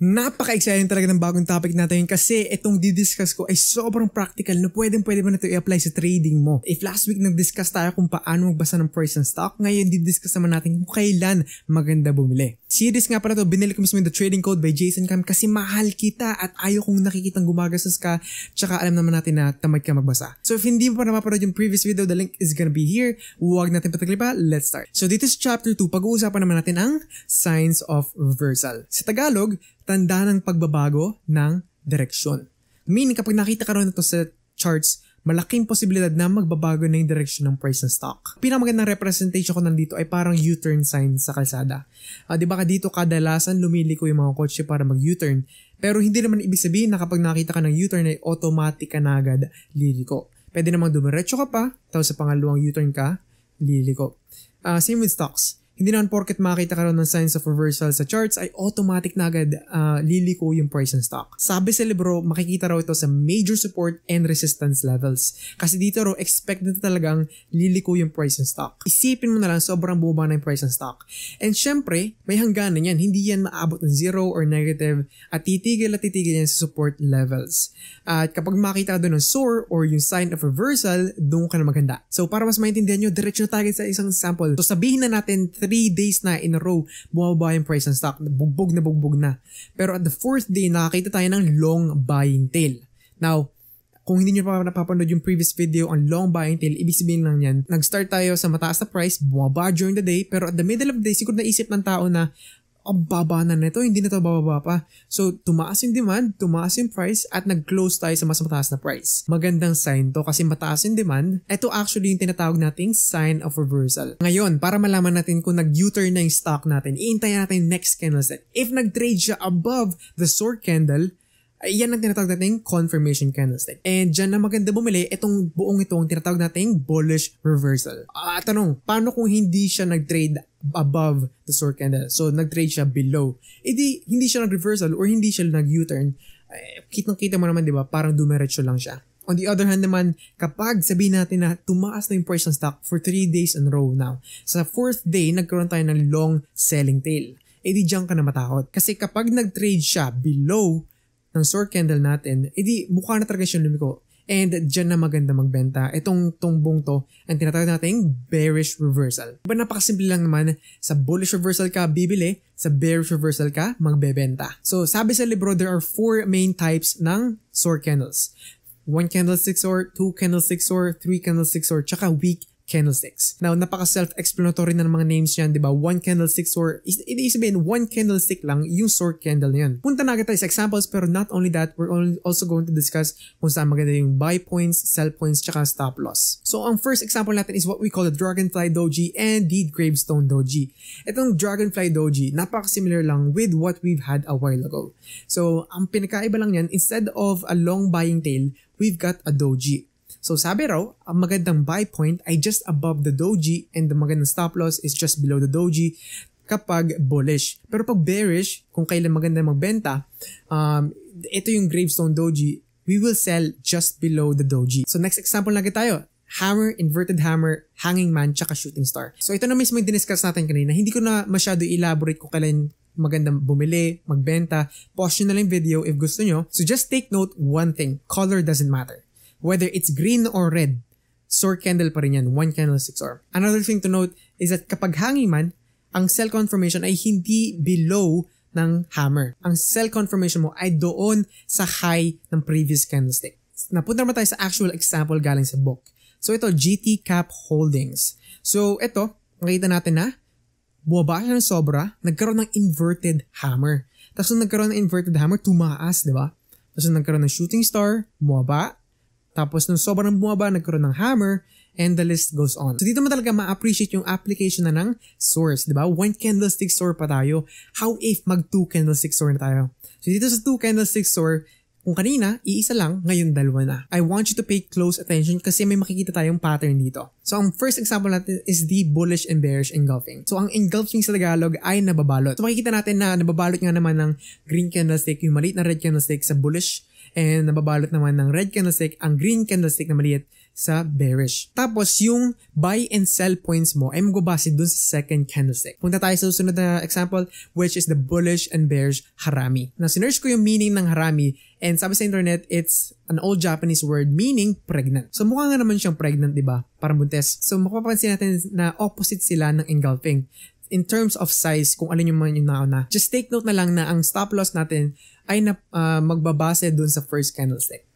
Napaka-exciting talaga ng bagong topic natin kasi itong didiscuss ko ay sobrang practical na pwedeng pwede mo na ito i-apply sa trading mo. If last week nag-discuss tayo kung paano magbasa ng price and stock, ngayon didiscuss naman natin kung kailan maganda bumili. Series nga pala to, binili ko mismo yung The Trading Code by Jason Cam kasi mahal kita at ayaw kong nakikitang gumagastos ka tsaka alam naman natin na tamad ka magbasa. So if hindi mo pa napapanood yung previous video, the link is gonna be here. Huwag natin pataglipa, let's start. So dito sa chapter 2, pag-uusapan naman natin ang signs of reversal. Sa Tagalog, tanda ng pagbabago ng direksyon. Meaning kapag nakita ka rin ito sa charts, malaking posibilidad na magbabago na yung direction ng price ng stock. Pinakamagandang representation ko nandito ay parang U-turn sign sa kalsada. Uh, Di ba ka dito kadalasan lumiliko yung mga kotse para mag-U-turn pero hindi naman ibig sabihin na kapag nakita ka ng U-turn ay automatic ka na agad liliko. Pwede namang dumiretso ka pa tapos sa pangalawang U-turn ka liliko. Uh, same with stocks hindi naman porket makita ka ng signs of reversal sa charts ay automatic na agad uh, liliko yung price ng stock. Sabi sa libro, makikita raw ito sa major support and resistance levels. Kasi dito raw expect na talagang liliko yung price ng stock. Isipin mo na lang sobrang bumaba na yung price ng stock. And syempre, may hangganan yan. Hindi yan maabot ng zero or negative at titigil at titigil yan sa support levels. At kapag makita ka doon ng soar or yung sign of reversal, doon ka na maganda. So para mas maintindihan nyo, diretso na tayo sa isang sample. So sabihin na natin 3 days na in a row, bumababa yung price ng stock. Bugbog na bugbog na. Pero at the fourth day, nakakita tayo ng long buying tail. Now, kung hindi nyo pa napapanood yung previous video on long buying tail, ibig sabihin lang yan, nag-start tayo sa mataas na price, bumaba during the day, pero at the middle of the day, siguro naisip ng tao na, ang baba na nito, hindi na ito bababa pa. So, tumaas yung demand, tumaas yung price, at nag-close tayo sa mas mataas na price. Magandang sign to kasi mataas yung demand. Ito actually yung tinatawag nating sign of reversal. Ngayon, para malaman natin kung nag-U-turn na yung stock natin, iintayin natin next candle set. If nag-trade siya above the short candle, yan ang tinatawag natin confirmation candlestick. And dyan na maganda bumili, itong buong ito ang tinatawag natin bullish reversal. Ah, uh, tanong, paano kung hindi siya nag-trade above the store candle. So, nag-trade siya below. E di, hindi siya nag-reversal or hindi siya nag-U-turn. Eh, kitang-kita mo naman, di ba? Parang dumiretso lang siya. On the other hand naman, kapag sabihin natin na tumaas na yung price ng stock for 3 days in a row now, sa fourth day, nagkaroon tayo ng long selling tail. Eh di dyan ka na matakot. Kasi kapag nag-trade siya below ng short candle natin, edi eh, mukha na talaga siyang lumiko. And dyan na maganda magbenta. Itong tumbong to, ang tinatawag natin bearish reversal. Diba napakasimple lang naman, sa bullish reversal ka bibili, sa bearish reversal ka magbebenta. So sabi sa libro, there are four main types ng SOAR candles. 1 candlestick SOAR, 2 candlestick SOAR, 3 candlestick SOAR, tsaka weak candlesticks. Now, napaka self-explanatory na ng mga names niyan, di ba? One candlestick store, ibig sabihin, one candlestick lang yung store candle niyan. Punta na agad tayo sa examples, pero not only that, we're also going to discuss kung saan maganda yung buy points, sell points, tsaka stop loss. So, ang first example natin is what we call the Dragonfly Doji and the Gravestone Doji. Itong Dragonfly Doji, napaka-similar lang with what we've had a while ago. So, ang pinakaiba lang yan, instead of a long buying tail, we've got a doji. So sabi raw, ang magandang buy point ay just above the doji and the magandang stop loss is just below the doji kapag bullish. Pero pag bearish, kung kailan maganda magbenta, um, ito yung gravestone doji, we will sell just below the doji. So next example lagi tayo, hammer, inverted hammer, hanging man, tsaka shooting star. So ito na mismo yung diniscuss natin kanina. Hindi ko na masyado elaborate kung kailan magandang bumili, magbenta. Pause nyo na lang video if gusto nyo. So just take note one thing, color doesn't matter. Whether it's green or red, SOR candle pa rin yan, one candle, six SOR. Another thing to note is that kapag hangi man, ang cell confirmation ay hindi below ng hammer. Ang cell confirmation mo ay doon sa high ng previous candlestick. Napunta naman tayo sa actual example galing sa book. So ito, GT Cap Holdings. So ito, makita natin na bumaba siya ng sobra, nagkaroon ng inverted hammer. Tapos nung nagkaroon ng inverted hammer, tumaas, di ba? Tapos nung nagkaroon ng shooting star, bumaba. Tapos nung sobrang bumaba, nagkaroon ng hammer, and the list goes on. So dito mo talaga ma-appreciate yung application na ng source, di ba? One candlestick store pa tayo. How if mag two candlestick store na tayo? So dito sa two candlestick store, kung kanina, iisa lang, ngayon dalawa na. I want you to pay close attention kasi may makikita tayong pattern dito. So ang first example natin is the bullish and bearish engulfing. So ang engulfing sa Tagalog ay nababalot. So makikita natin na nababalot nga naman ng green candlestick, yung maliit na red candlestick sa bullish and nababalot naman ng red candlestick ang green candlestick na maliit sa bearish. Tapos yung buy and sell points mo ay magubase dun sa second candlestick. Punta tayo sa susunod na example which is the bullish and bearish harami. Na sinerge ko yung meaning ng harami and sabi sa internet it's an old Japanese word meaning pregnant. So mukha nga naman siyang pregnant, 'di ba? Parang buntes. So mapapansin natin na opposite sila ng engulfing in terms of size kung alin yung man yung nauna. Just take note na lang na ang stop loss natin ay na, uh, magbabase dun sa first candlestick.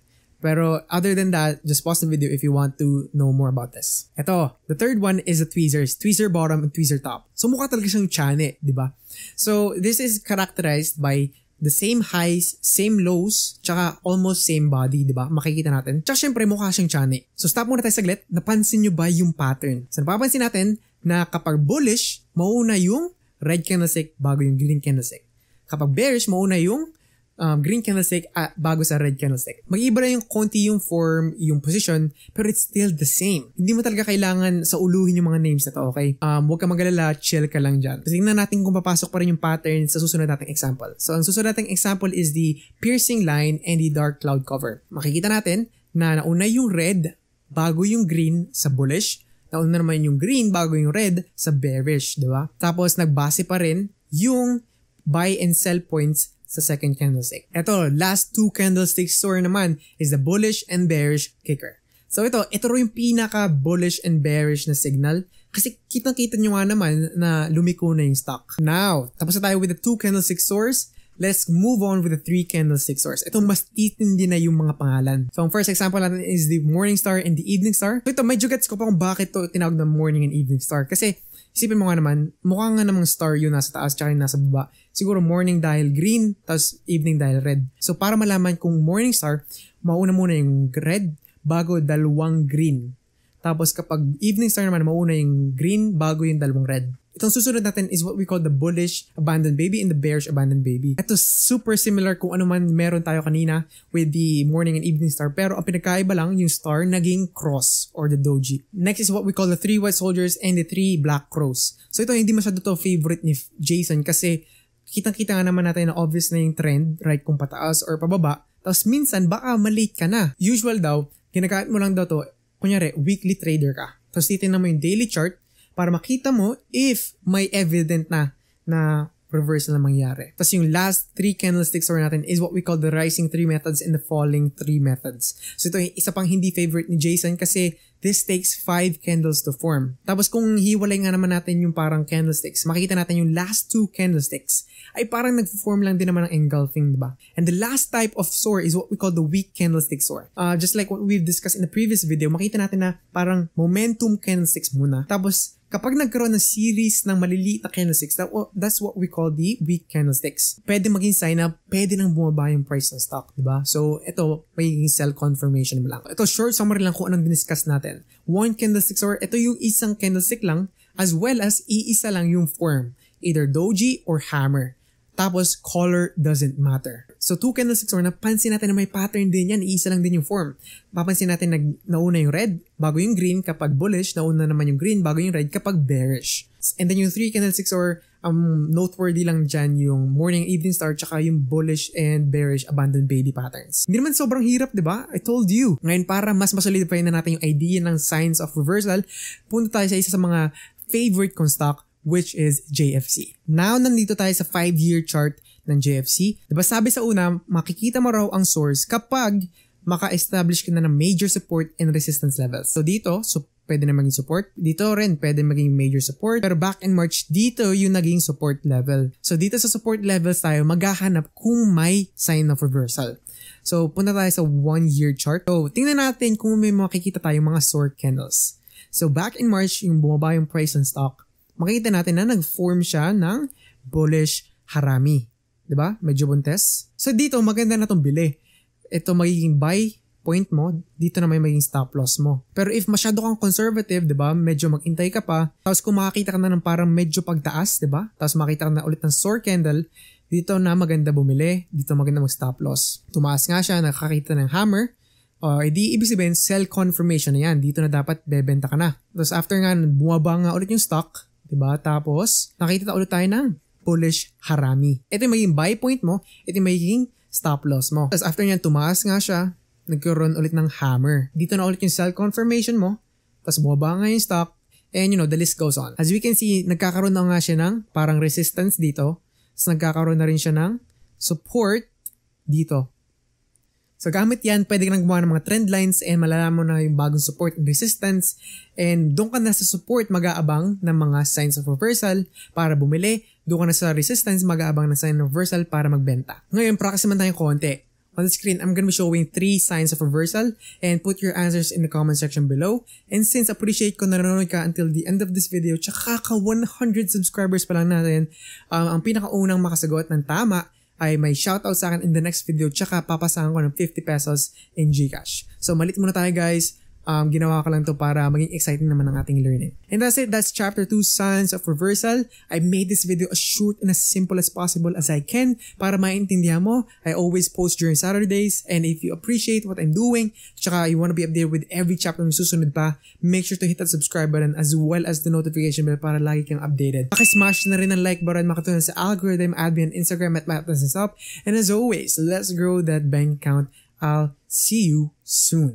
Pero other than that, just pause the video if you want to know more about this. Ito, the third one is the tweezers. Tweezer bottom and tweezer top. So mukha talaga siyang chane, di ba? So this is characterized by the same highs, same lows, tsaka almost same body, di ba? Makikita natin. Tsaka syempre mukha siyang chane. So stop muna tayo saglit. Napansin nyo ba yung pattern? So napapansin natin na kapag bullish, mauna yung red candlestick bago yung green candlestick. Kapag bearish, mauna yung um, green candlestick at bago sa red candlestick. Mag-iba na yung konti yung form, yung position, pero it's still the same. Hindi mo talaga kailangan sa uluhin yung mga names na to, okay? Um, huwag ka magalala, chill ka lang dyan. So, tingnan natin kung papasok pa rin yung pattern sa susunod nating example. So, ang susunod nating example is the piercing line and the dark cloud cover. Makikita natin na nauna yung red, bago yung green sa bullish, nauna naman yung green bago yung red sa bearish, di ba? Tapos nagbase pa rin yung buy and sell points sa second candlestick. Ito, last two candlestick story naman is the bullish and bearish kicker. So ito, ito rin yung pinaka bullish and bearish na signal kasi kitang-kita nyo nga naman na lumiko na yung stock. Now, tapos na tayo with the two candlestick source. Let's move on with the three candlestick source. Ito, mas titindi na yung mga pangalan. So, ang first example natin is the morning star and the evening star. So, ito, medyo gets ko pa kung bakit to tinawag na morning and evening star. Kasi, Isipin mo nga naman, mukha nga namang star yun nasa taas tsaka yung nasa baba. Siguro morning dahil green, tapos evening dahil red. So para malaman kung morning star, mauna muna yung red bago dalawang green. Tapos kapag evening star naman, mauna yung green bago yung dalawang red. Itong susunod natin is what we call the bullish abandoned baby and the bearish abandoned baby. Ito super similar kung ano man meron tayo kanina with the morning and evening star pero ang pinagkaiba lang yung star naging cross or the doji. Next is what we call the three white soldiers and the three black crows. So ito hindi masyado to favorite ni Jason kasi kitang-kita nga naman natin na obvious na yung trend right kung pataas or pababa. Tapos minsan baka malate ka na. Usual daw, ginagamit mo lang daw to, kunyari weekly trader ka. Tapos titignan mo yung daily chart para makita mo if may evident na na reversal na mangyari. Tapos yung last three candlesticks or natin is what we call the rising three methods and the falling three methods. So ito isa pang hindi favorite ni Jason kasi this takes five candles to form. Tapos kung hiwalay nga naman natin yung parang candlesticks, makikita natin yung last two candlesticks ay parang nag-form lang din naman ng engulfing, di ba? And the last type of sore is what we call the weak candlestick sore. Uh, just like what we've discussed in the previous video, makita natin na parang momentum candlesticks muna. Tapos Kapag nagkaroon ng series ng maliliit na candlesticks, that, that's what we call the weak candlesticks. Pwede maging sign up, pwede nang bumaba yung price ng stock, di ba? So, ito, magiging sell confirmation mo lang. Ito, short summary lang kung anong diniscuss natin. One candlestick or ito yung isang candlestick lang as well as iisa lang yung form. Either doji or hammer. Tapos, color doesn't matter. So 2 6 or napansin natin na may pattern din yan, iisa lang din yung form. Papansin natin na nauna yung red, bago yung green kapag bullish, nauna naman yung green bago yung red kapag bearish. And then yung 3 6 or um, noteworthy lang dyan yung morning evening star tsaka yung bullish and bearish abandoned baby patterns. Hindi naman sobrang hirap, di ba? I told you. Ngayon para mas masolidify na natin yung idea ng signs of reversal, punta tayo sa isa sa mga favorite kong stock which is JFC. Now, nandito tayo sa 5-year chart ng JFC. Diba sabi sa una, makikita mo raw ang source kapag maka-establish ka na ng major support and resistance levels. So dito, so pwede na maging support. Dito rin, pwede maging major support. Pero back in March, dito yung naging support level. So dito sa support levels tayo, maghahanap kung may sign of reversal. So punta tayo sa one-year chart. So tingnan natin kung may makikita tayong mga short candles. So back in March, yung bumaba yung price ng stock, makikita natin na nag-form siya ng bullish harami. 'di ba? Medyo buntes. So dito maganda na 'tong bili. Ito magiging buy point mo, dito na may maging stop loss mo. Pero if masyado kang conservative, 'di ba? Medyo maghintay ka pa. Tapos kung makakita ka na ng parang medyo pagtaas, 'di ba? Tapos makita ka na ulit ng soar candle, dito na maganda bumili, dito maganda mag-stop loss. Tumaas nga siya, nakakita ng hammer, o uh, di ibig sabihin sell confirmation na yan. Dito na dapat bebenta ka na. Tapos after nga, bumaba nga ulit yung stock, 'di ba? Tapos nakita ulit tayo ng bullish harami. Ito yung magiging buy point mo, ito yung magiging stop loss mo. Tapos after nyan, tumaas nga siya, nagkaroon ulit ng hammer. Dito na ulit yung sell confirmation mo, tapos bumaba nga yung stock, and you know, the list goes on. As we can see, nagkakaroon na nga siya ng parang resistance dito, tapos nagkakaroon na rin siya ng support dito. So gamit yan, pwede ka nang gumawa ng mga trend lines and malalaman mo na yung bagong support and resistance. And doon ka na sa support mag-aabang ng mga signs of reversal para bumili doon ka na sa resistance, mag-aabang na sa reversal para magbenta. Ngayon, practice naman tayo konti. On the screen, I'm gonna be showing three signs of reversal and put your answers in the comment section below. And since appreciate ko na ka until the end of this video, tsaka ka 100 subscribers pa lang natin, um, ang pinakaunang makasagot ng tama ay may shoutout sa akin in the next video tsaka papasahan ko ng 50 pesos in Gcash. So malit muna tayo guys um, ginawa ko lang to para maging exciting naman ang ating learning. And that's it. That's chapter 2, Signs of Reversal. I made this video as short and as simple as possible as I can para maintindihan mo. I always post during Saturdays and if you appreciate what I'm doing, tsaka you want to be updated with every chapter na susunod pa, make sure to hit that subscribe button as well as the notification bell para lagi kang updated. Pakismash na rin ang like button makatulong sa algorithm. Add me on Instagram at MattNasensup. And as always, let's grow that bank account. I'll see you soon.